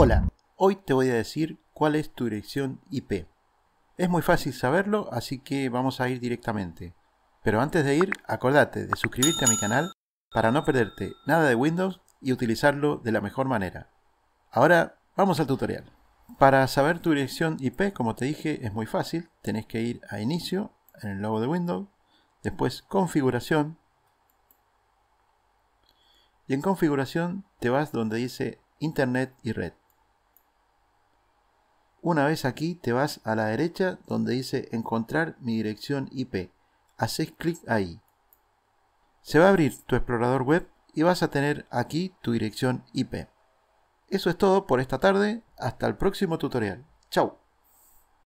Hola, hoy te voy a decir cuál es tu dirección IP. Es muy fácil saberlo, así que vamos a ir directamente. Pero antes de ir, acordate de suscribirte a mi canal para no perderte nada de Windows y utilizarlo de la mejor manera. Ahora vamos al tutorial. Para saber tu dirección IP, como te dije, es muy fácil. Tenés que ir a Inicio, en el logo de Windows, después Configuración, y en Configuración te vas donde dice Internet y Red. Una vez aquí te vas a la derecha donde dice encontrar mi dirección IP. Haces clic ahí. Se va a abrir tu explorador web y vas a tener aquí tu dirección IP. Eso es todo por esta tarde. Hasta el próximo tutorial. Chao.